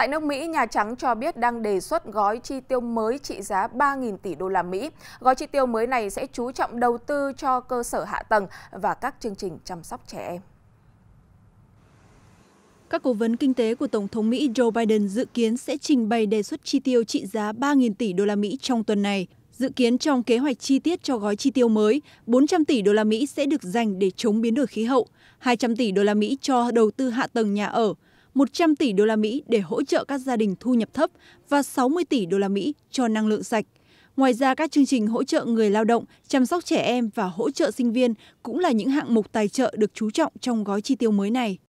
Tại nước Mỹ, Nhà Trắng cho biết đang đề xuất gói chi tiêu mới trị giá 3.000 tỷ đô la Mỹ. Gói chi tiêu mới này sẽ chú trọng đầu tư cho cơ sở hạ tầng và các chương trình chăm sóc trẻ em. Các cố vấn kinh tế của Tổng thống Mỹ Joe Biden dự kiến sẽ trình bày đề xuất chi tiêu trị giá 3.000 tỷ đô la Mỹ trong tuần này. Dự kiến trong kế hoạch chi tiết cho gói chi tiêu mới, 400 tỷ đô la Mỹ sẽ được dành để chống biến đổi khí hậu, 200 tỷ đô la Mỹ cho đầu tư hạ tầng nhà ở, một trăm tỷ đô la Mỹ để hỗ trợ các gia đình thu nhập thấp và 60 tỷ đô la Mỹ cho năng lượng sạch. Ngoài ra, các chương trình hỗ trợ người lao động, chăm sóc trẻ em và hỗ trợ sinh viên cũng là những hạng mục tài trợ được chú trọng trong gói chi tiêu mới này.